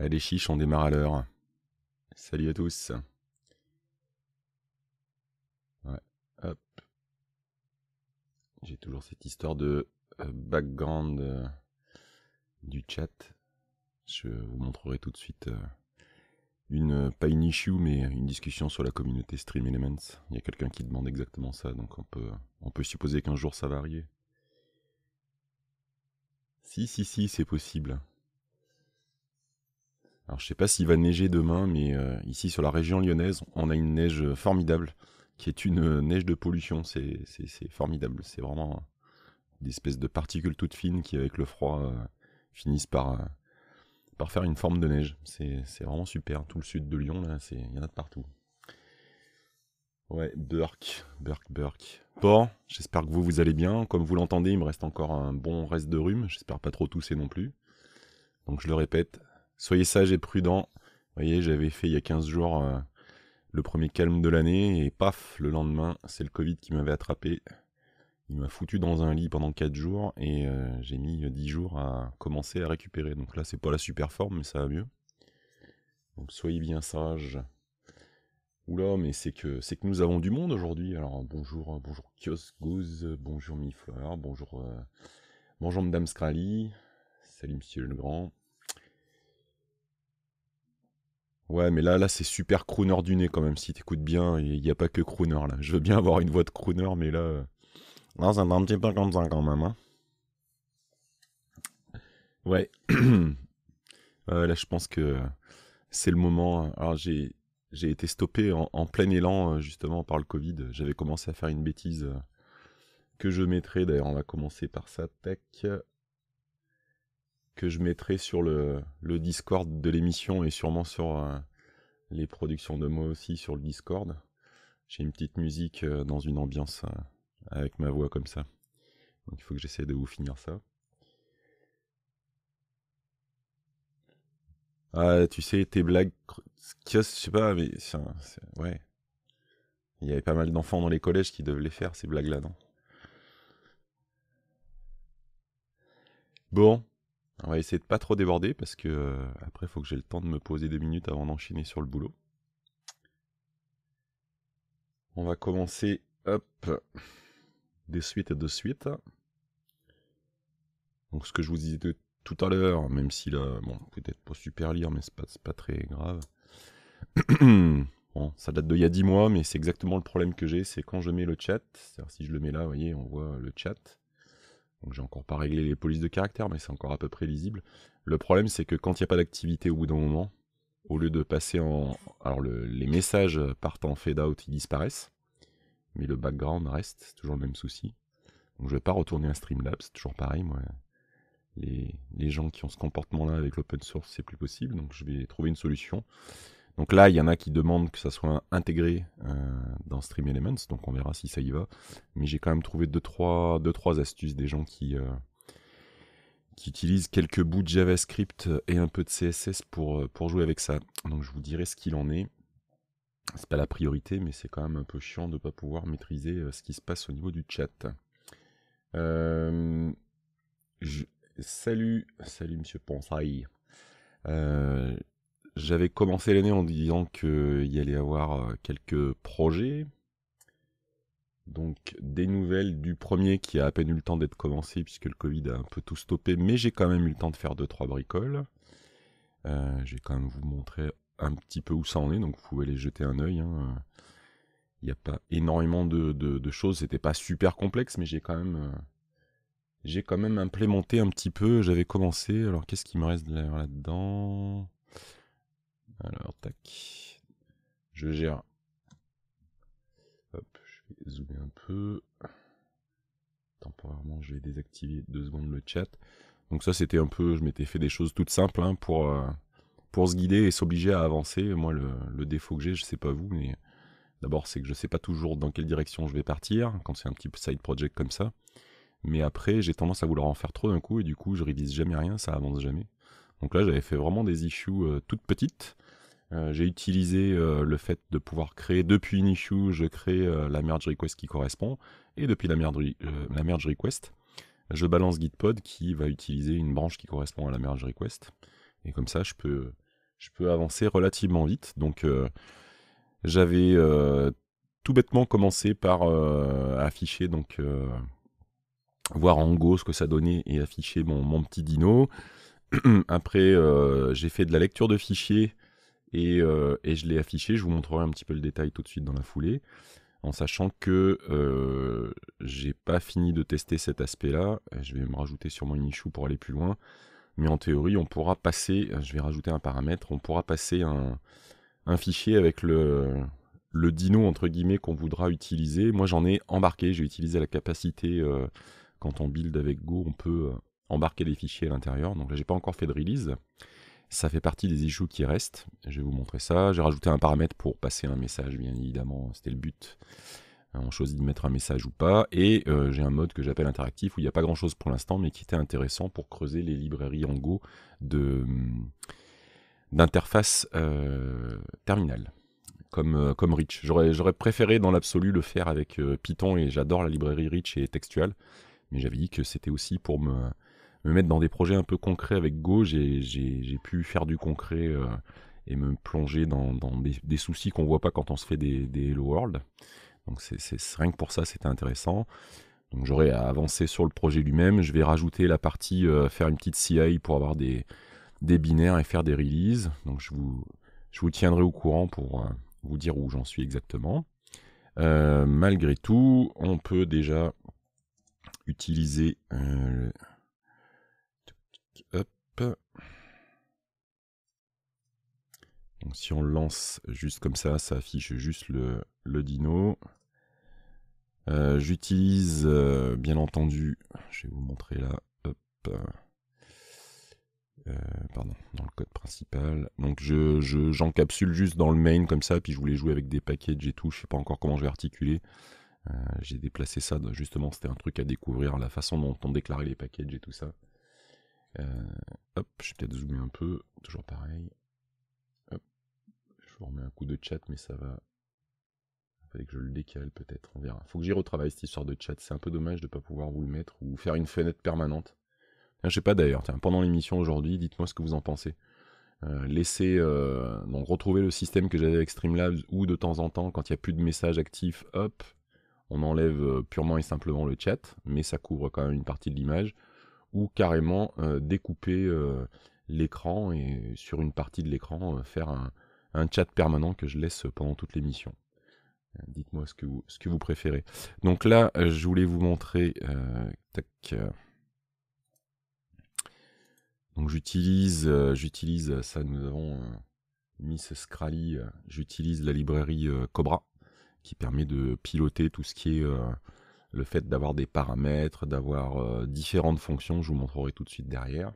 Allez eh, chiche, on démarre à l'heure. Salut à tous. hop. J'ai toujours cette histoire de euh, background euh, du chat. Je vous montrerai tout de suite euh, une, pas une issue, mais une discussion sur la communauté Stream Elements. Il y a quelqu'un qui demande exactement ça, donc on peut, on peut supposer qu'un jour ça va arriver. Si, si, si, c'est possible. Alors je sais pas s'il va neiger demain, mais euh, ici sur la région lyonnaise, on a une neige euh, formidable, qui est une euh, neige de pollution. C'est formidable. C'est vraiment des espèces de particules toutes fines qui, avec le froid, finissent par, faire une forme de neige. C'est vraiment super. Tout le sud de Lyon, là, il y en a de partout. Ouais, Burke, Burke, Burke. Bon, j'espère que vous, vous allez bien. Comme vous l'entendez, il me reste encore un bon reste de rhume. J'espère pas trop tousser non plus. Donc je le répète, soyez sage et prudent. Vous voyez, j'avais fait il y a 15 jours euh, le premier calme de l'année et paf, le lendemain, c'est le Covid qui m'avait attrapé. Il m'a foutu dans un lit pendant 4 jours et euh, j'ai mis 10 jours à commencer à récupérer. Donc là, c'est pas la super forme, mais ça va mieux. Donc soyez bien sages. Oula, mais c'est que c'est que nous avons du monde aujourd'hui. Alors bonjour, euh, bonjour Kios Goose, bonjour Mifleur, bonjour bonjour Madame Scrally, salut Monsieur Le Grand. Ouais, mais là, là, c'est super crooner du nez quand même. Si t'écoutes bien, il n'y a pas que crooner là. Je veux bien avoir une voix de crooner, mais là. Là, euh. c'est un petit peu comme ça quand même. Hein. Ouais. Euh, là, je pense que c'est le moment. Alors, j'ai, j'ai été stoppé en, plein élan, euh, justement, par le Covid. J'avais commencé à faire une bêtise que je mettrai. D'ailleurs, on va commencer par ça. Tech que je mettrai sur le, Discord de l'émission et sûrement sur euh, les productions de moi aussi sur le Discord. J'ai une petite musique euh, dans une ambiance euh, avec ma voix comme ça. Donc il faut que j'essaie de vous finir ça. Ah, tu sais, tes blagues. Je sais pas, mais. ouais. Il y avait pas mal d'enfants dans les collèges qui devaient les faire, ces blagues-là, non Bon, on va essayer de pas trop déborder parce que euh, après, il faut que j'ai le temps de me poser deux minutes avant d'enchaîner sur le boulot. On va commencer, hop, de suite de suite. Donc, ce que je vous disais de tout à l'heure, même si là, bon, peut-être pas super lire, mais c'est pas, pas très grave. bon, ça date d'il y a dix mois, mais c'est exactement le problème que j'ai, c'est quand je mets le chat, c'est-à-dire si je le mets là, vous voyez, on voit le chat. Donc j'ai encore pas réglé les polices de caractère, mais c'est encore à peu près lisible. Le problème, c'est que quand il n'y a pas d'activité au bout d'un moment, au lieu de passer en. Alors les messages partent en fade out, ils disparaissent. Mais le background reste, c'est toujours le même souci. Donc je vais pas retourner à Streamlabs, c'est toujours pareil, moi. les gens qui ont ce comportement-là avec l'open source, c'est plus possible, donc je vais trouver une solution. Donc là, il y en a qui demandent que ça soit intégré euh, dans Stream Elements, donc on verra si ça y va. Mais j'ai quand même trouvé 2-3 deux, trois, astuces des gens qui, euh, qui utilisent quelques bouts de JavaScript et un peu de CSS pour, euh, pour jouer avec ça. Donc je vous dirai ce qu'il en est. C'est pas la priorité, mais c'est quand même un peu chiant de ne pas pouvoir maîtriser ce qui se passe au niveau du chat. Salut, salut Monsieur Ponsaï. J'avais commencé l'année en disant qu'il y allait avoir euh, quelques projets. Donc des nouvelles du premier qui a à peine eu le temps d'être commencé puisque le Covid a un peu tout stoppé, mais j'ai quand même eu le temps de faire 2-3 bricoles. Euh, je vais quand même vous montrer un petit peu où ça en est, donc vous pouvez aller jeter un œil. Hein. Il n'y a pas énormément de, de, de choses, c'était pas super complexe, mais j'ai quand même... Euh, j'ai quand même implémenté un petit peu, j'avais commencé, alors qu'est-ce qui me reste là-dedans alors, tac. Je gère. Hop, je vais zoomer un peu. Temporairement, je vais désactiver deux secondes le chat. Donc ça, c'était un peu, je m'étais fait des choses toutes simples hein, pour, euh, pour se guider et s'obliger à avancer. Moi, le, défaut que j'ai, je sais pas vous, mais d'abord, c'est que je ne sais pas toujours dans quelle direction je vais partir quand c'est un petit side project comme ça. Mais après, j'ai tendance à vouloir en faire trop d'un coup et du coup, je révise jamais rien, ça avance jamais. Donc là, j'avais fait vraiment des issues euh, toutes petites euh, j'ai utilisé euh, le fait de pouvoir créer depuis une je crée euh, la merge request qui correspond, et depuis la merge, request, je balance Gitpod qui va utiliser une branche qui correspond à la merge request, et comme ça je peux, avancer relativement vite. Donc j'avais tout bêtement commencé par afficher donc voir en Go ce que ça donnait et afficher mon petit dino. Après j'ai fait de la lecture de fichiers euh, et, je l'ai affiché, je vous montrerai un petit peu le détail tout de suite dans la foulée en sachant que euh, j'ai pas fini de tester cet aspect là, je vais me rajouter sûrement une issue pour aller plus loin, mais en théorie on pourra passer, je vais rajouter un paramètre, on pourra passer un, fichier avec le, le dino entre guillemets qu'on voudra utiliser, moi j'en ai embarqué, j'ai utilisé la capacité euh, quand on build avec Go, on peut embarquer des fichiers à l'intérieur, donc là j'ai pas encore fait de release, ça fait partie des issues qui restent. Je vais vous montrer ça. J'ai rajouté un paramètre pour passer un message, bien évidemment, c'était le but. Euh, on choisit de mettre un message ou pas. Et euh, j'ai un mode que j'appelle interactif où il n'y a pas grand chose pour l'instant, mais qui était intéressant pour creuser les librairies en Go hum, d'interface euh, terminale. Comme, comme Rich. J'aurais préféré dans l'absolu le faire avec Python et j'adore la librairie Rich et textual. Mais j'avais dit que c'était aussi pour me, mettre dans des projets un peu concrets avec Go, j'ai pu faire du concret euh, et me plonger dans, des, soucis qu'on voit pas quand on se fait des, Hello World. Donc c'est rien que pour ça, c'était intéressant. Donc j'aurais à avancer sur le projet lui-même. Je vais rajouter la partie euh, faire une petite CI pour avoir des, des binaires et faire des releases. Donc je vous, vous tiendrai au courant pour euh, vous dire où j'en suis exactement. malgré tout, on peut déjà utiliser Donc si on le lance juste comme ça, ça affiche juste le, dino. Euh, j'utilise euh, bien entendu, je vais vous montrer là, euh, pardon, dans le code principal. Donc je j'encapsule juste dans le main comme ça, puis je voulais jouer avec des packages et tout, je sais pas encore comment je vais articuler. J'ai déplacé ça, justement c'était un truc à découvrir, la façon dont on déclarait les packages et tout ça. hop, je vais peut-être zoomer un peu, toujours pareil vous remets un coup de chat, mais ça va. Il fallait que je le décale peut-être, on verra. Faut que j'y retravaille cette histoire de chat, c'est un peu dommage de ne pas pouvoir vous le mettre ou faire une fenêtre permanente. Je sais pas d'ailleurs, pendant l'émission aujourd'hui, dites-moi ce que vous en pensez. Euh, laissez euh, donc retrouver le système que j'avais avec Streamlabs ou de temps en temps, quand il n'y a plus de messages actifs, hop, on enlève euh, purement et simplement le chat, mais ça couvre quand même une partie de l'image, ou carrément euh, découper l'écran et sur une partie de l'écran faire un, un chat permanent que je laisse pendant toute l'émission. Euh, dites-moi ce, ce, que vous préférez. Donc là, euh, je voulais vous montrer. Euh, donc j'utilise, j'utilise ça. Nous avons mis ce Scrally. j'utilise la librairie Cobra qui permet de piloter tout ce qui est le fait d'avoir des paramètres, d'avoir différentes fonctions. Je vous montrerai tout de suite derrière.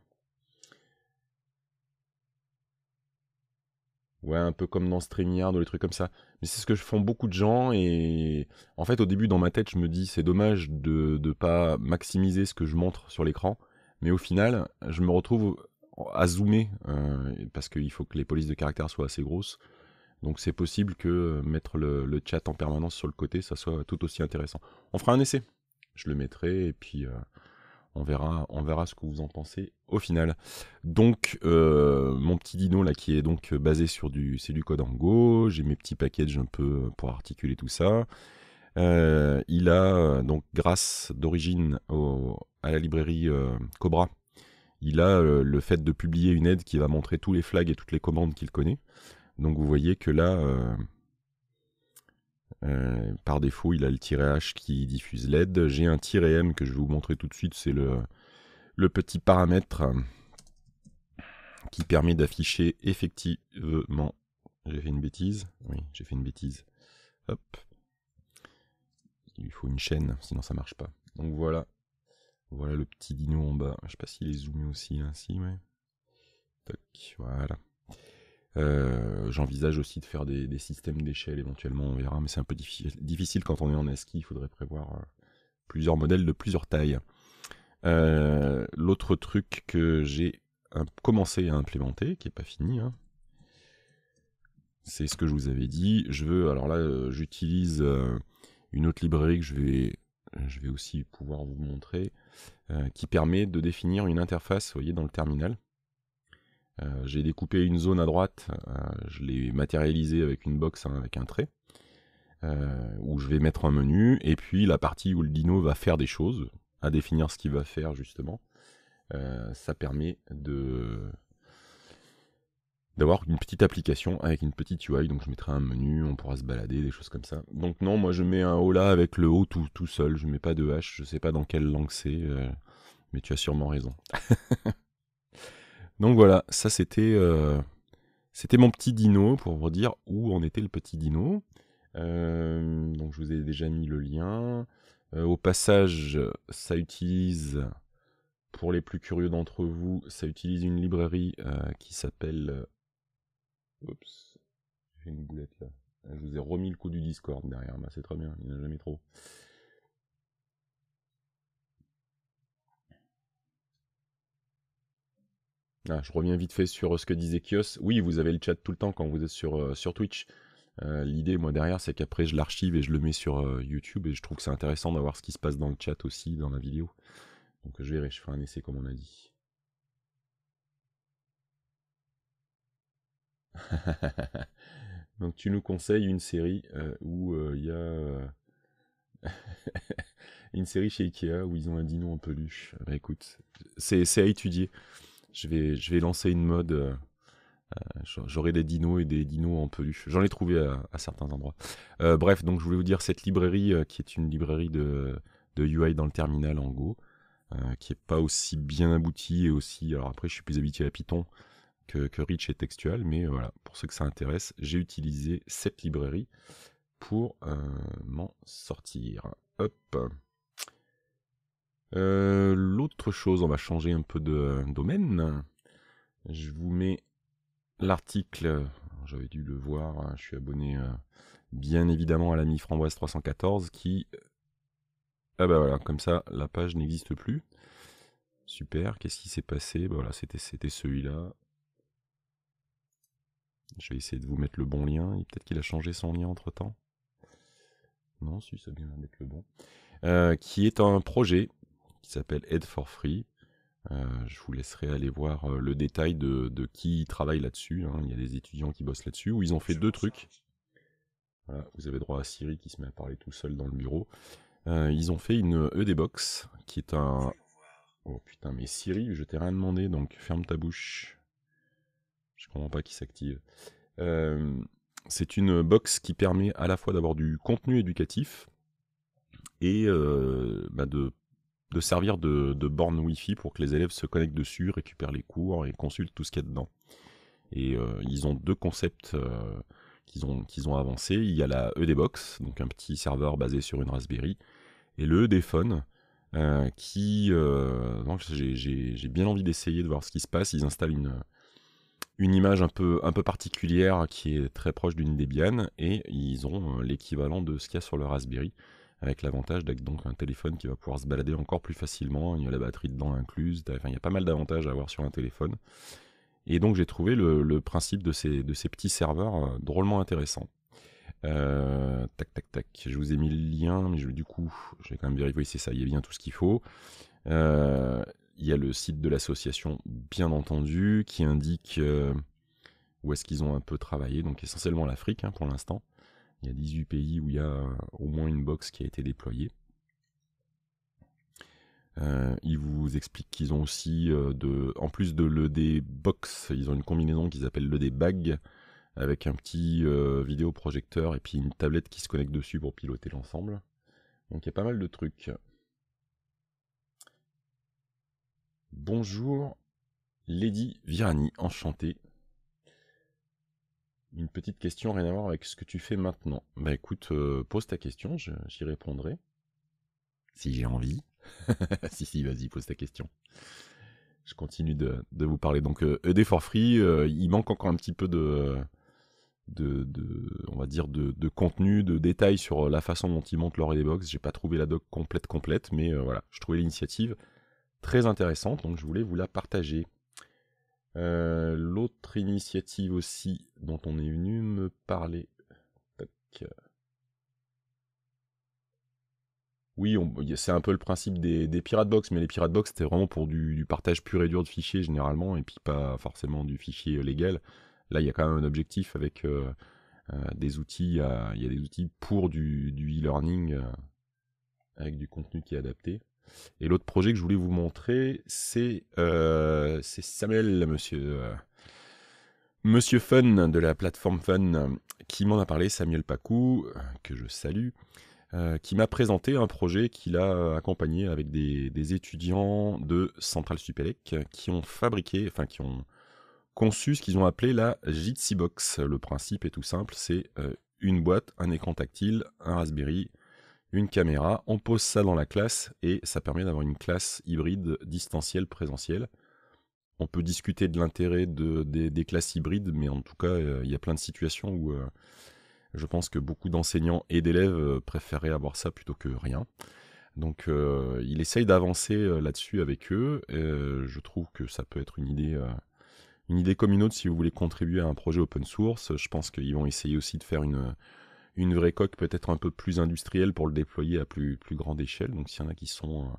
Ouais, un peu comme dans StreamYard ou les trucs comme ça. Mais c'est ce que font beaucoup de gens et en fait au début dans ma tête je me dis c'est dommage de ne pas maximiser ce que je montre sur l'écran. Mais au final je me retrouve à zoomer euh, parce qu'il faut que les polices de caractère soient assez grosses. Donc c'est possible que euh, mettre le, chat en permanence sur le côté ça soit tout aussi intéressant. On fera un essai. Je le mettrai et puis... Euh, on verra, on verra ce que vous en pensez au final. Donc, euh, mon petit dino là qui est donc basé sur du, c'est du code en Go. J'ai mes petits packages un peu pour articuler tout ça. Euh, il a donc grâce d'origine à la librairie euh, Cobra, il a le fait de publier une aide qui va montrer tous les flags et toutes les commandes qu'il connaît. Donc vous voyez que là, euh, par défaut, il a le tiret H qui diffuse LED. J'ai un tiret M que je vais vous montrer tout de suite. C'est le, petit paramètre qui permet d'afficher effectivement. J'ai fait une bêtise. Oui, j'ai fait une bêtise. Hop. Il lui faut une chaîne, sinon ça marche pas. Donc voilà. Voilà le petit dino en bas. Je sais pas s'il est zoomé aussi. ainsi. Hein. Toc, voilà. Euh, j'envisage aussi de faire des, systèmes d'échelle éventuellement, on verra, mais c'est un peu difficile, quand on est en ASCII, il faudrait prévoir euh, plusieurs modèles de plusieurs tailles. Euh, l'autre truc que j'ai commencé à implémenter, qui n'est pas fini, hein, c'est ce que je vous avais dit. Je veux, alors là, j'utilise une autre librairie que je vais, je vais aussi pouvoir vous montrer, qui permet de définir une interface, voyez, dans le terminal. Euh, j'ai découpé une zone à droite, euh, je l'ai matérialisé avec une box, hein, avec un trait, euh, où je vais mettre un menu, et puis la partie où le dino va faire des choses, à définir ce qu'il va faire justement, ça permet de d'avoir une petite application avec une petite UI, donc je mettrai un menu, on pourra se balader, des choses comme ça. Donc non, moi je mets un là avec le haut tout, seul, je mets pas de H, je ne sais pas dans quelle langue c'est, mais tu as sûrement raison. Donc voilà, ça euh, c'était mon petit dino pour vous dire où en était le petit dino. Euh, donc je vous ai déjà mis le lien. Euh, au passage, ça utilise, pour les plus curieux d'entre vous, ça utilise une librairie qui s'appelle... Oups, j'ai une boulette là. Je vous ai remis le coup du Discord derrière, c'est très bien, il n'y en a jamais trop. Ah, je reviens vite fait sur euh, ce que disait Kios. Oui, vous avez le chat tout le temps quand vous êtes sur, euh, sur Twitch. Euh, l'idée, moi, derrière, c'est qu'après, je l'archive et je le mets sur YouTube. Et je trouve que c'est intéressant d'avoir ce qui se passe dans le chat aussi, dans la vidéo. Donc, je verrai, je ferai un essai comme on a dit. Donc, tu nous conseilles une série où il y a. une série chez Ikea où ils ont un dino en peluche. Bah, écoute, c'est à étudier je vais, lancer une mode. Euh, euh, j'aurai des dinos et des dinos en peluche. J'en ai trouvé à, certains endroits. Euh, bref, donc je voulais vous dire cette librairie qui est une librairie de, UI dans le terminal en Go, qui n'est pas aussi bien aboutie et aussi. Alors après, je suis plus habitué à Python que, que Rich et Textual, mais voilà, pour ceux que ça intéresse, j'ai utilisé cette librairie pour m'en sortir. Hop. Euh, l'autre chose, on va changer un peu de euh, domaine. Je vous mets l'article. J'avais dû le voir. Hein, je suis abonné euh, bien évidemment à l'ami Framboise 314 qui. Ah bah voilà, comme ça, la page n'existe plus. Super, qu'est-ce qui s'est passé bah voilà, c'était celui-là. Je vais essayer de vous mettre le bon lien. Peut-être qu'il a changé son lien entre temps. Non, si, ça vient mettre le bon. qui est un projet qui s'appelle Aid for Free. Euh, je vous laisserai aller voir euh, le détail de, qui travaille là-dessus. Hein. Il y a des étudiants qui bossent là-dessus, où ils ont fait deux trucs. vous avez droit à Siri qui se met à parler tout seul dans le bureau. Euh, ils ont fait une ED-Box, qui est un... Oh putain, mais Siri, je t'ai rien demandé, donc ferme ta bouche. Je comprends pas qui s'active. c'est une box qui permet à la fois d'avoir du contenu éducatif et bah, de de servir de, borne Wi-Fi pour que les élèves se connectent dessus, récupèrent les cours et consultent tout ce qu'il y a dedans. Et euh, ils ont deux concepts euh, qu'ils ont, avancés. Il y a la EDBox, donc un petit serveur basé sur une Raspberry, et le EDphone, euh, qui... j'ai bien envie d'essayer de voir ce qui se passe. Ils installent une, image un peu, un peu particulière qui est très proche d'une Debian, et ils ont l'équivalent de ce qu'il y a sur le Raspberry avec l'avantage d'être donc un téléphone qui va pouvoir se balader encore plus facilement, il y a la batterie dedans incluse, enfin, il y a pas mal d'avantages à avoir sur un téléphone. Et donc j'ai trouvé le, principe de ces, petits serveurs euh, drôlement intéressant. Euh, tac, tac, tac. Je vous ai mis le lien, mais je, du coup, je vais quand même vérifier. c'est ça, il y a bien tout ce qu'il faut. Euh, il y a le site de l'association, bien entendu, qui indique où est-ce qu'ils ont un peu travaillé, donc essentiellement l'Afrique hein, pour l'instant. Il y a 18 pays où il y a euh, au moins une box qui a été déployée. Euh, ils vous expliquent qu'ils ont aussi, euh, en plus de l'ED Box, ils ont une combinaison qu'ils appellent l'ED Bag, avec un petit vidéoprojecteur et puis une tablette qui se connecte dessus pour piloter l'ensemble. Donc il y a pas mal de trucs. Bonjour, Lady Virani, enchantée une petite question, rien à voir avec ce que tu fais maintenant. Bah écoute, euh, pose ta question, j'y répondrai. Si j'ai envie. si, si, vas-y, pose ta question. Je continue de, vous parler. Donc, ED euh, e for Free, euh, il manque encore un petit peu de, de, on va dire, de, contenu, de détails sur la façon dont ils montent leur Je J'ai pas trouvé la doc complète complète, mais voilà, je trouvais l'initiative très intéressante, donc je voulais vous la partager. Euh, l'autre initiative aussi dont on est venu me parler. Oui, c'est un peu le principe des, des pirate box, mais les pirate box c'était vraiment pour du, partage pur et dur de fichiers généralement, et puis pas forcément du fichier euh, légal. Là, il y a quand même un objectif avec euh, des outils. Il y a des outils pour du, du e-learning avec du contenu qui est adapté. Et l'autre projet que je voulais vous montrer, c'est euh, Samuel, monsieur, euh, monsieur Fun de la plateforme Fun, qui m'en a parlé, Samuel Pacou, euh, que je salue, qui m'a présenté un projet qu'il a accompagné avec des, étudiants de Central Supélec qui ont fabriqué, enfin qui ont conçu ce qu'ils ont appelé la Jitsi Box. Le principe est tout simple, c'est une boîte, un écran tactile, un Raspberry une caméra, on pose ça dans la classe et ça permet d'avoir une classe hybride distancielle présentielle. On peut discuter de l'intérêt de, des, classes hybrides, mais en tout cas, euh, il y a plein de situations où euh, je pense que beaucoup d'enseignants et d'élèves euh, préféreraient avoir ça plutôt que rien. Donc il essaye d'avancer là-dessus avec eux. je trouve que ça peut être une idée, une idée comme une autre si vous voulez contribuer à un projet open source. Je pense qu'ils vont essayer aussi de faire une, une vraie coque peut-être un peu plus industrielle pour le déployer à plus, plus grande échelle. Donc s'il y en a qui sont euh,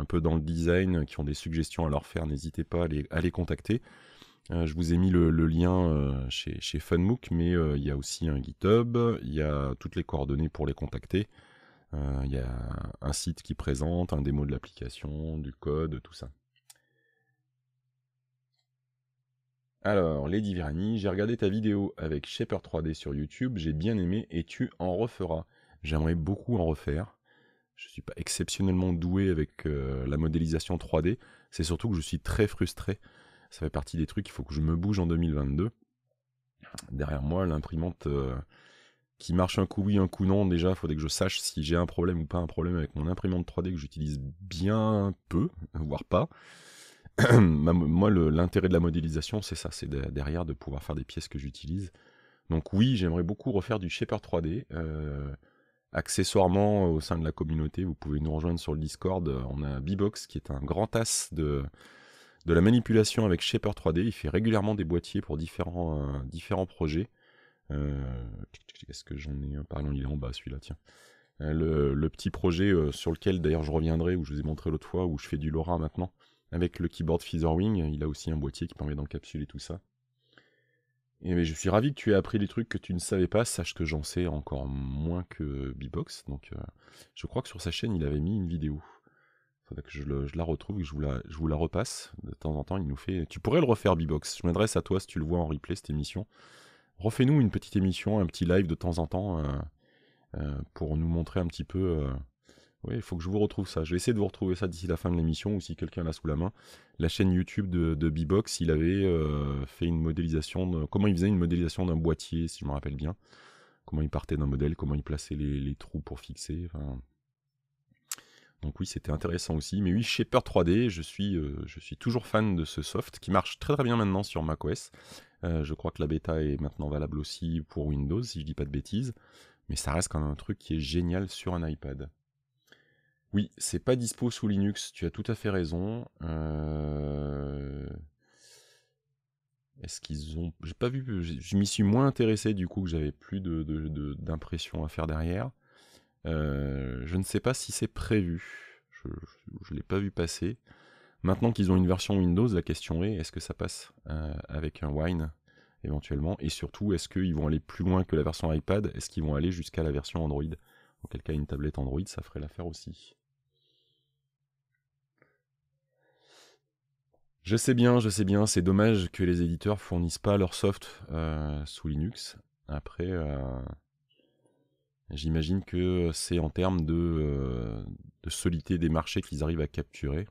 un peu dans le design, qui ont des suggestions à leur faire, n'hésitez pas à les, contacter. Euh, je vous ai mis le, lien euh, chez, Funmook, mais il y a aussi un GitHub, il y a toutes les coordonnées pour les contacter. Il y a un site qui présente, un démo de l'application, du code, tout ça. Alors, Lady Virani, j'ai regardé ta vidéo avec Shaper 3D sur YouTube, j'ai bien aimé et tu en referas. J'aimerais beaucoup en refaire. Je ne suis pas exceptionnellement doué avec euh, la modélisation 3D, c'est surtout que je suis très frustré. Ça fait partie des trucs, il faut que je me bouge en 2022. Derrière moi, l'imprimante euh, qui marche un coup oui, un coup non, déjà, il faudrait que je sache si j'ai un problème ou pas un problème avec mon imprimante 3D que j'utilise bien peu, voire pas. moi, l'intérêt de la modélisation, c'est ça, c'est derrière de pouvoir faire des pièces que j'utilise. Donc oui, j'aimerais beaucoup refaire du shaper 3D. Euh, accessoirement, au sein de la communauté, vous pouvez nous rejoindre sur le Discord. On a B-Box qui est un grand as de, de la manipulation avec shaper 3D. Il fait régulièrement des boîtiers pour différents, euh, différents projets. Euh, ce que j'en ai Par il est en bas celui-là, tiens. Le, le, petit projet sur lequel d'ailleurs je reviendrai, où je vous ai montré l'autre fois, où je fais du LoRa maintenant, avec le keyboard Featherwing, il a aussi un boîtier qui permet d'encapsuler tout ça. Et mais je suis ravi que tu aies appris des trucs que tu ne savais pas, sache que j'en sais encore moins que Bibox. Donc euh, je crois que sur sa chaîne il avait mis une vidéo. Faudrait que je, la retrouve, que je vous la, vous la repasse. De temps en temps, il nous fait. Tu pourrais le refaire, B-Box. Je m'adresse à toi si tu le vois en replay cette émission. Refais-nous une petite émission, un petit live de temps en temps euh, euh, pour nous montrer un petit peu oui, il faut que je vous retrouve ça. Je vais essayer de vous retrouver ça d'ici la fin de l'émission ou si quelqu'un l'a sous la main. La chaîne YouTube de, de il avait euh, fait une modélisation, comment il faisait une modélisation d'un boîtier, si je me rappelle bien. Comment il partait d'un modèle, comment il plaçait les, trous pour fixer. Donc oui, c'était intéressant aussi. Mais oui, Shaper 3D, je suis, euh, je suis toujours fan de ce soft qui marche très très bien maintenant sur macOS. Euh, je crois que la bêta est maintenant valable aussi pour Windows, si je dis pas de bêtises. Mais ça reste quand même un truc qui est génial sur un iPad. Oui, c'est pas dispo sous Linux, tu as tout à fait raison. Euh, est-ce qu'ils ont. pas vu. Je m'y suis moins intéressé du coup que j'avais plus d'impression de, à faire derrière. Euh, je ne sais pas si c'est prévu. Je ne l'ai pas vu passer. Maintenant qu'ils ont une version Windows, la question est est-ce que ça passe euh, avec un Wine éventuellement Et surtout, est-ce qu'ils vont aller plus loin que la version iPad Est-ce qu'ils vont aller jusqu'à la version Android quel cas, une tablette Android, ça ferait l'affaire aussi. Je sais bien, je sais bien, c'est dommage que les éditeurs fournissent pas leur soft euh, sous Linux. Après, euh, j'imagine que c'est en termes de, euh, solité des marchés qu'ils arrivent à capturer.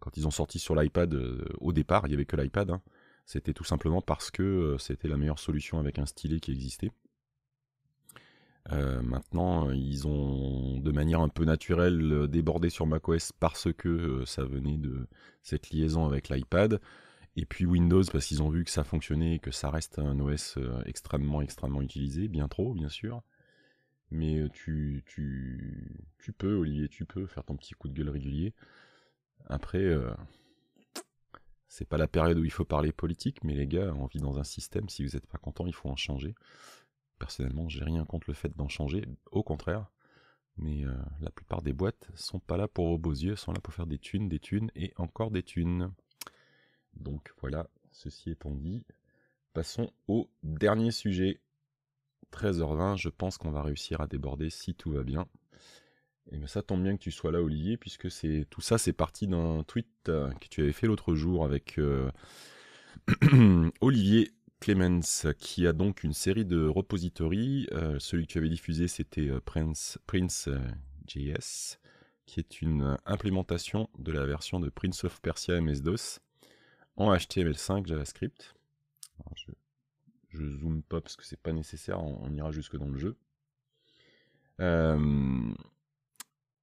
quand ils ont sorti sur l'iPad au départ, il n'y avait que l'iPad. Hein. c'était tout simplement parce que c'était la meilleure solution avec un stylet qui existait. Euh, maintenant, ils ont de manière un peu naturelle euh, débordé sur macOS parce que euh, ça venait de cette liaison avec l'iPad. Et puis Windows, parce qu'ils ont vu que ça fonctionnait et que ça reste un OS extrêmement, extrêmement utilisé, bien trop, bien sûr. Mais tu, tu, tu peux, Olivier, tu peux faire ton petit coup de gueule régulier. Après, c'est pas la période où il faut parler politique, mais les gars, on vit dans un système, si vous n'êtes pas content, il faut en changer personnellement, j'ai rien contre le fait d'en changer, au contraire. Mais euh, la plupart des boîtes sont pas là pour vos beaux yeux, sont là pour faire des thunes, des thunes et encore des thunes. Donc voilà, ceci étant dit, passons au dernier sujet. 13h20, je pense qu'on va réussir à déborder si tout va bien. Et ben, ça tombe bien que tu sois là Olivier, puisque c'est tout ça c'est parti d'un tweet euh, que tu avais fait l'autre jour avec euh, Olivier Clemens, qui a donc une série de repositories. Euh, celui que tu diffusé, c'était Prince.js, euh, Prince, euh, JS, qui est une implémentation de la version de Prince of Persia MS-DOS en HTML5 JavaScript. je, je zoome pas parce que c'est pas nécessaire, on, ira jusque dans le jeu.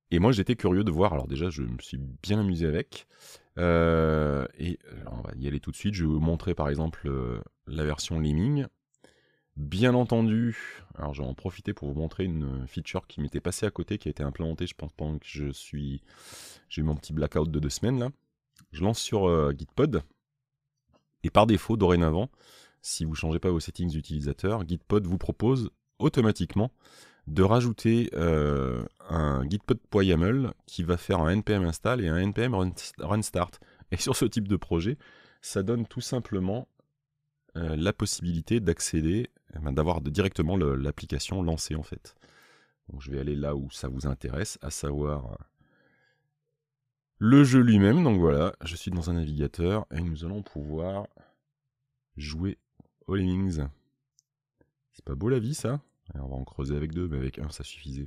et moi j'étais curieux de voir, alors déjà je me suis bien amusé avec, et on va y aller tout de suite, je vais vous montrer par exemple la version Liming. Bien entendu, alors je vais profiter pour vous montrer une feature qui m'était passée à côté, qui a été implémentée, je pense, pendant que je suis. J'ai eu mon petit blackout de deux semaines là. Je lance sur euh, Gitpod. Et par défaut, dorénavant, si vous ne changez pas vos settings utilisateurs, Gitpod vous propose automatiquement de rajouter euh, un gitpod.yaml qui va faire un npm install et un npm run start. Et sur ce type de projet, ça donne tout simplement euh, la possibilité d'accéder, d'avoir directement l'application lancée en fait. Donc je vais aller là où ça vous intéresse, à savoir le jeu lui-même. Donc voilà, je suis dans un navigateur et nous allons pouvoir jouer aux C'est pas beau la vie ça On va en creuser avec deux, mais avec un ça suffisait.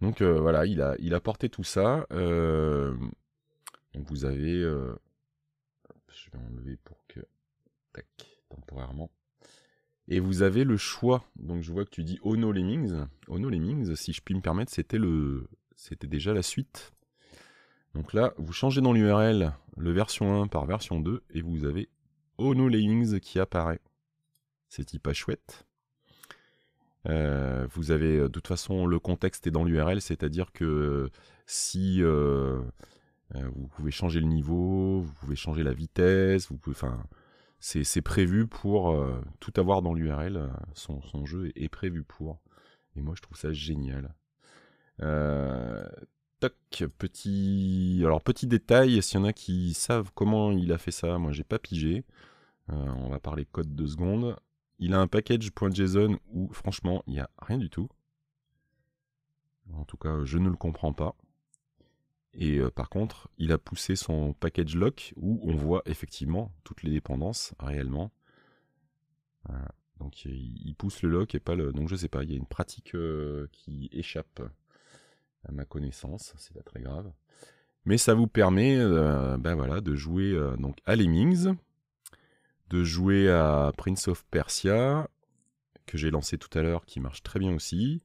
Donc euh, voilà, il a, porté tout ça. Euh, donc vous avez... je vais enlever pour que... Tac temporairement. Et vous avez le choix. Donc je vois que tu dis Ono Lemmings. Ono Lemmings, si je puis me permettre, c'était le, c'était déjà la suite. Donc là, vous changez dans l'URL le version 1 par version 2 et vous avez Ono Lemmings qui apparaît. C'est pas chouette. Euh, vous avez euh, de toute façon le contexte est dans l'URL, c'est-à-dire que si euh, vous pouvez changer le niveau, vous pouvez changer la vitesse, vous pouvez, enfin, c'est prévu pour euh, tout avoir dans l'URL. Euh, son, jeu est, prévu pour. Et moi, je trouve ça génial. Euh, toc, petit. Alors, petit détail, s'il y en a qui savent comment il a fait ça, moi, j'ai pas pigé. on va parler code de secondes. Il a un package.json où, franchement, il n'y a rien du tout. En tout cas, je ne le comprends pas. Et euh, par contre, il a poussé son package lock où on voit effectivement toutes les dépendances réellement. Donc il pousse le lock et pas le. Donc je sais pas, il y a une pratique euh, qui échappe à ma connaissance, c'est pas très grave. Mais ça vous permet euh, ben voilà, de jouer donc à Lemmings, de jouer à Prince of Persia, que j'ai lancé tout à l'heure, qui marche très bien aussi.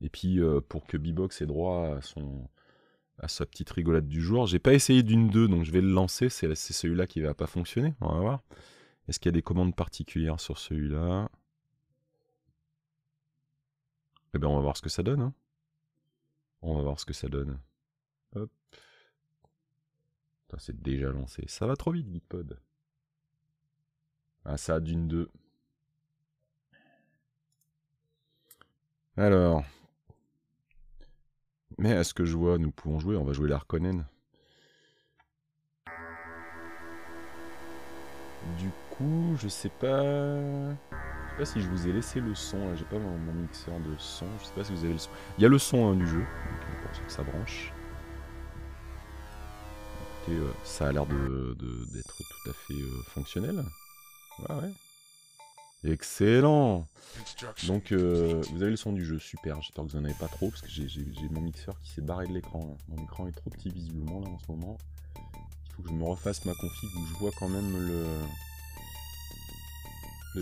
Et puis pour que Bebox ait droit à son, à sa petite rigolade du jour. J'ai pas essayé d'une d'eux, donc je vais le lancer. C'est celui-là qui va pas fonctionner. On va voir. Est-ce qu'il y a des commandes particulières sur celui-là Eh bien, on va voir ce que ça donne. Hein. On va voir ce que ça donne. C'est déjà lancé. Ça va trop vite, Gitpod. Ah, ça, d'une, deux. Alors, mais à ce que je vois, nous pouvons jouer, on va jouer l'Arconen. Du coup, je sais pas... Je sais pas si je vous ai laissé le son, j'ai pas mon, mixeur de son, je sais pas si vous avez le son. Il y a le son hein, du jeu, donc, euh, que ça branche. Euh, ça a l'air d'être tout à fait euh, fonctionnel. Ouais, ouais. Excellent Donc euh, vous avez le son du jeu, super, j'espère que vous n'en avez pas trop, parce que j'ai mon mixeur qui s'est barré de l'écran. Mon écran est trop petit visiblement là en ce moment. Il faut que je me refasse ma config où je vois quand même le,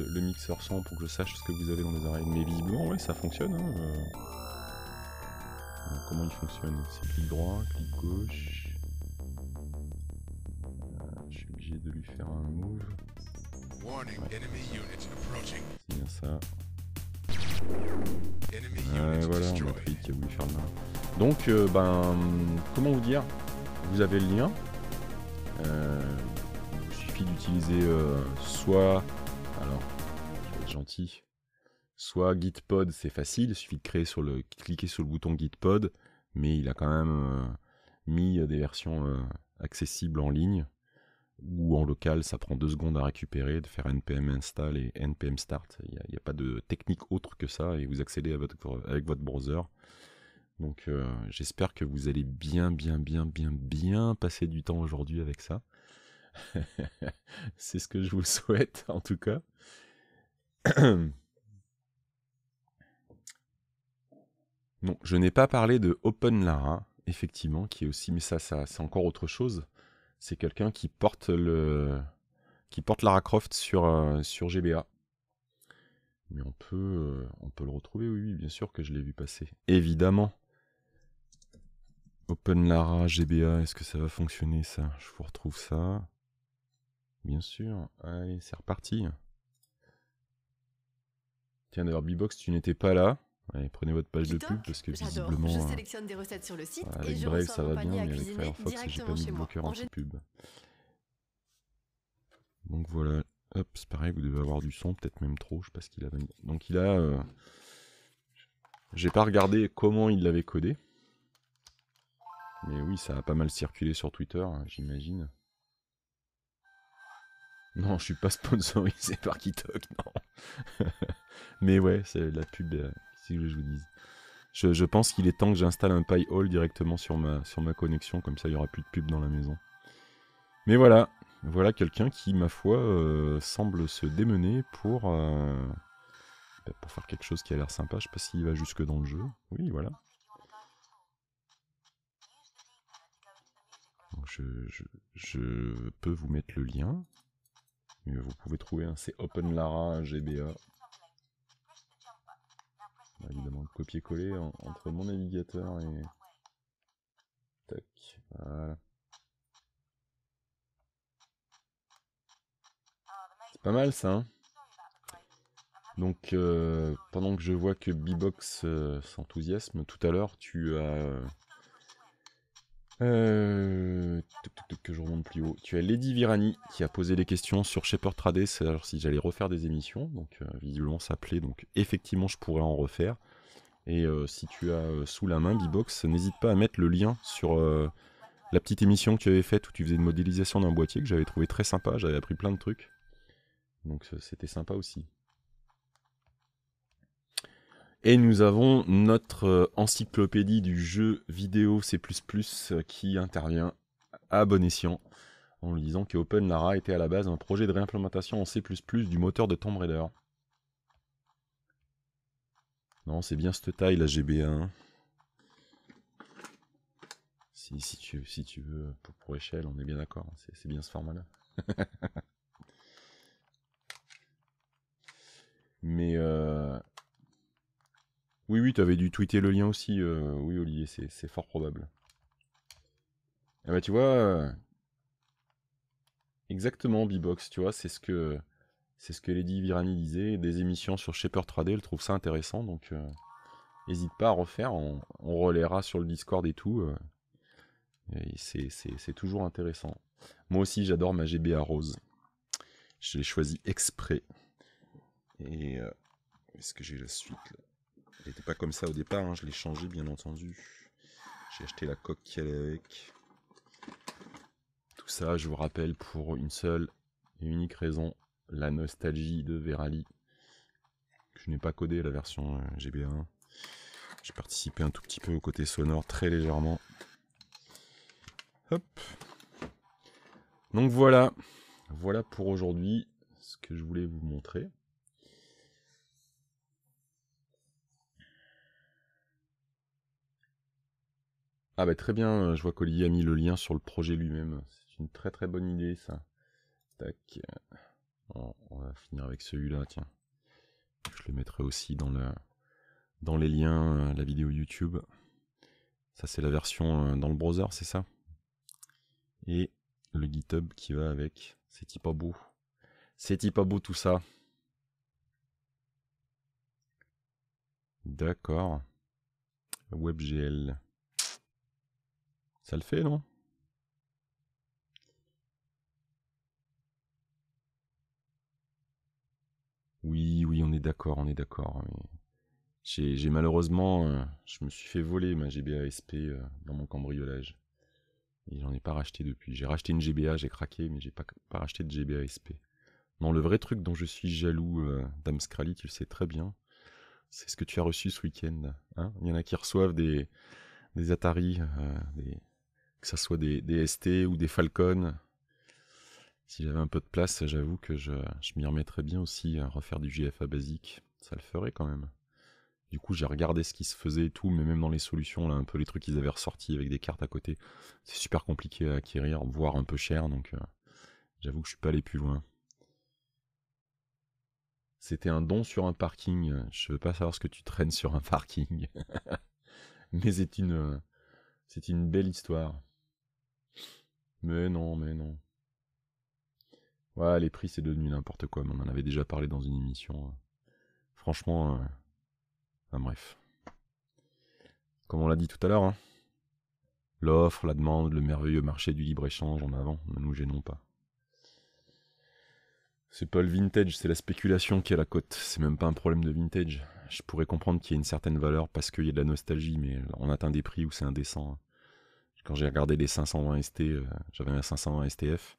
le, mixeur son pour que je sache ce que vous avez dans les oreilles. Mais visiblement oui ça fonctionne. Hein, euh. comment il fonctionne C'est clic droit, clic gauche. Euh, je suis obligé de lui faire un move voilà, Donc, euh, ben, comment vous dire Vous avez le lien. Euh, il suffit d'utiliser euh, soit, alors, gentil, soit Gitpod, c'est facile. Il suffit de créer sur le, cliquer sur le bouton Gitpod, mais il a quand même mis des versions accessibles en ligne ou en local, ça prend deux secondes à récupérer, de faire npm install et npm start. Il n'y a, pas de technique autre que ça et vous accédez à votre, avec votre browser. Donc euh, j'espère que vous allez bien, bien, bien, bien, bien passer du temps aujourd'hui avec ça. C'est ce que je vous souhaite en tout cas. non, je n'ai pas parlé de OpenLara, effectivement, qui est aussi, mais ça, ça c'est encore autre chose c'est quelqu'un qui porte le qui porte Lara Croft sur, euh, sur GBA. Mais on peut, euh, on peut le retrouver, oui, oui, bien sûr que je l'ai vu passer. Évidemment. Open Lara, GBA, est-ce que ça va fonctionner ça Je vous retrouve ça. Bien sûr. Allez, c'est reparti. Tiens, d'ailleurs, Bbox, tu n'étais pas là. Allez, prenez votre page de pub parce que visiblement. Je euh, sélectionne des recettes sur le site avec et ça va bien, mais avec Firefox, j'ai pas mis de pub Donc voilà, hop, c'est pareil, vous devez avoir du son, peut-être même trop, je sais pas ce qu'il a. Donc il a. Euh, j'ai pas regardé comment il l'avait codé. Mais oui, ça a pas mal circulé sur Twitter, hein, j'imagine. Non, je suis pas sponsorisé par Kitok, non. mais ouais, c'est la pub euh, je vous dise. Je, pense qu'il est temps que j'installe un pie hole directement sur ma, sur ma connexion, comme ça il n'y aura plus de pub dans la maison. Mais voilà, voilà quelqu'un qui, ma foi, euh, semble se démener pour, euh, bah, pour faire quelque chose qui a l'air sympa. Je sais pas s'il va jusque dans le jeu. Oui, voilà. je, peux vous mettre le lien. Vous pouvez trouver, c'est OpenLara GBA évidemment copier-coller entre mon navigateur et... Tac, voilà. C'est pas mal ça, hein. donc, euh, pendant que je vois que Bbox box euh, s'enthousiasme, tout à l'heure, tu as euh, euh, que je remonte plus haut. Tu as Lady Virani qui a posé des questions sur Shepard Trades, cest si j'allais refaire des émissions. Donc euh, visiblement ça plaît, donc effectivement je pourrais en refaire. Et euh, si tu as euh, sous la main Bibox, n'hésite pas à mettre le lien sur la petite émission que tu avais faite où tu faisais une modélisation d'un boîtier que j'avais trouvé très sympa, j'avais appris plein de trucs. Donc c'était sympa aussi. Et nous avons notre euh, encyclopédie du jeu vidéo C++ qui intervient à bon escient en disant que Lara était à la base un projet de réimplémentation en C++ du moteur de Tomb Raider. Non, c'est bien cette taille, la GB1. Si, si, tu, veux, pour, échelle, on est bien d'accord, hein, c'est bien ce format-là. Mais euh, oui, oui, tu avais dû tweeter le lien aussi. Euh, oui, Olivier, c'est fort probable. Ah bah tu vois, exactement, box tu vois, c'est ce que c'est ce que Lady Virani disait. Des émissions sur Shaper 3D, elle trouve ça intéressant, donc euh, n'hésite pas à refaire. On, on relaiera sur le Discord et tout. Euh, c'est toujours intéressant. Moi aussi, j'adore ma GBA rose. Je l'ai choisie exprès. Et est-ce que j'ai la suite là n'était pas comme ça au départ, hein, je l'ai changé bien entendu. J'ai acheté la coque qui allait avec. Tout ça, je vous rappelle, pour une seule et unique raison, la nostalgie de Verali. Je n'ai pas codé la version euh, GB1. J'ai participé un tout petit peu au côté sonore, très légèrement. Donc voilà. Voilà pour aujourd'hui ce que je voulais vous montrer. Ah ben très bien, euh, je vois qu'Olivier a mis le lien sur le projet lui-même. C'est une très très bonne idée ça. Tac. on va finir avec celui-là, tiens. Je le mettrai aussi dans, le, dans les liens, euh, la vidéo YouTube. Ça c'est la version euh, dans le browser, c'est ça Et le GitHub qui va avec. C'est pas beau. C'est pas beau tout ça. D'accord. WebGL. Ça le fait, non Oui, oui, on est d'accord, on est d'accord. J'ai malheureusement, euh, je me suis fait voler ma GBASP euh, dans mon cambriolage. Et j'en ai pas racheté depuis. J'ai racheté une GBA, j'ai craqué, mais j'ai pas, pas racheté de GBA SP. Non, le vrai truc dont je suis jaloux, euh, Dame Scrally, tu le sais très bien, c'est ce que tu as reçu ce week-end. Hein Il y en a qui reçoivent des, des Atari, des, que ça soit des, ST ou des Falcon. Si j'avais un peu de place, j'avoue que je, m'y remettrais bien aussi à refaire du GFA basique. Ça le ferait quand même. Du coup, j'ai regardé ce qui se faisait et tout, mais même dans les solutions, là, un peu les trucs qu'ils avaient ressortis avec des cartes à côté, c'est super compliqué à acquérir, voire un peu cher, donc euh, j'avoue que je suis pas allé plus loin. C'était un don sur un parking. Je veux pas savoir ce que tu traînes sur un parking. mais c'est une, euh, c'est une belle histoire. Mais non, mais non. Ouais, les prix, c'est devenu n'importe quoi, mais on en avait déjà parlé dans une émission. Hein. Franchement, euh, bref. Comme on l'a dit tout à l'heure, hein. l'offre, la demande, le merveilleux marché du libre-échange en avant, ne nous gênons pas. C'est pas le vintage, c'est la spéculation qui est la cote. C'est même pas un problème de vintage. Je pourrais comprendre qu'il y ait une certaine valeur parce qu'il y a de la nostalgie, mais on atteint des prix où c'est indécent. Hein. Quand j'ai regardé les 520 ST, euh, j'avais un 520 STF.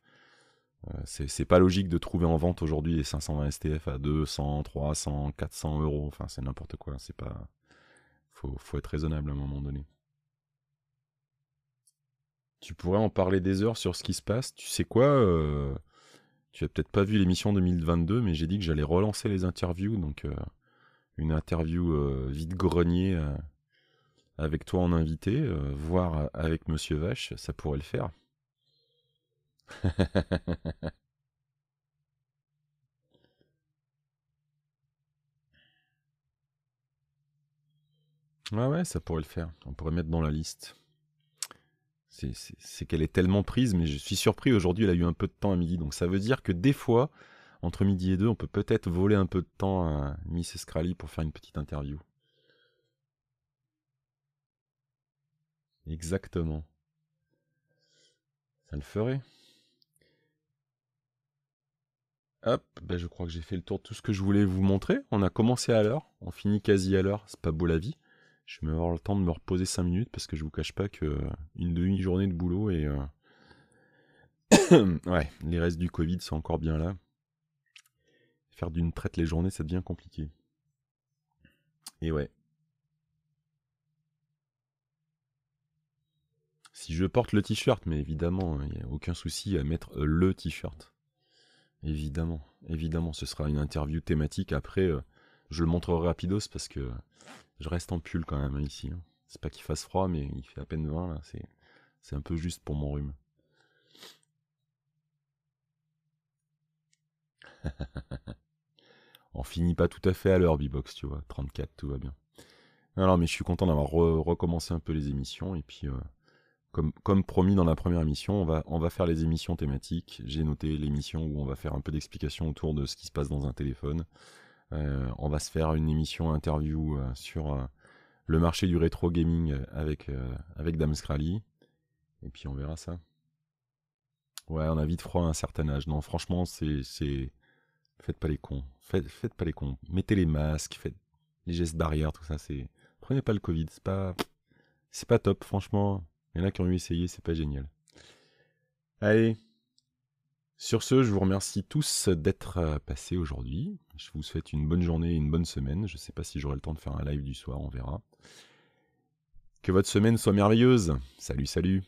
Euh, c'est pas logique de trouver en vente aujourd'hui des 520 STF à 200, 300, 400 euros. Enfin, c'est n'importe quoi. C'est pas. Faut, être raisonnable à un moment donné. Tu pourrais en parler des heures sur ce qui se passe. Tu sais quoi euh, Tu as peut-être pas vu l'émission 2022, mais j'ai dit que j'allais relancer les interviews. Donc, une interview vide grenier avec toi en invité, euh, voire avec Monsieur Vache, ça pourrait le faire. ouais, ouais, ça pourrait le faire. On pourrait mettre dans la liste. C'est qu'elle est tellement prise, mais je suis surpris. Aujourd'hui, elle a eu un peu de temps à midi. Donc ça veut dire que des fois, entre midi et deux, on peut peut-être voler un peu de temps à Miss Escrali pour faire une petite interview. Exactement. Ça le ferait. Hop, ben je crois que j'ai fait le tour de tout ce que je voulais vous montrer. On a commencé à l'heure, on finit quasi à l'heure, c'est pas beau la vie. Je vais avoir le temps de me reposer 5 minutes parce que je vous cache pas que euh, une demi-journée de boulot et euh, ouais, les restes du Covid sont encore bien là. Faire d'une traite les journées, ça devient compliqué. Et ouais, Si je porte le t-shirt, mais évidemment, il n'y a aucun souci à mettre le t-shirt. Évidemment, évidemment, ce sera une interview thématique. Après, euh, je le montrerai rapidos parce que je reste en pull quand même hein, ici. Hein. C'est pas qu'il fasse froid, mais il fait à peine 20 là. C'est, un peu juste pour mon rhume. On finit pas tout à fait à l'heure, B-Box, tu vois. 34, tout va bien. Alors, mais je suis content d'avoir recommencé un peu les émissions et puis. Euh, comme, promis dans la première émission, on va, on va faire les émissions thématiques. J'ai noté l'émission où on va faire un peu d'explication autour de ce qui se passe dans un téléphone. Euh, on va se faire une émission interview euh, sur euh, le marché du rétro gaming avec, avec Dame Scrally. Et puis on verra ça. Ouais, on a vite froid à un certain âge. Non, franchement, c'est. Faites pas les cons. Faites, faites, pas les cons. Mettez les masques, faites les gestes barrières, tout ça. C'est. Prenez pas le Covid. C'est pas. C'est pas top, franchement. Il y en a qui ont eu essayé, c'est pas génial. Allez. Sur ce, je vous remercie tous d'être euh, passés aujourd'hui. Je vous souhaite une bonne journée et une bonne semaine. Je ne sais pas si j'aurai le temps de faire un live du soir, on verra. Que votre semaine soit merveilleuse. Salut, salut.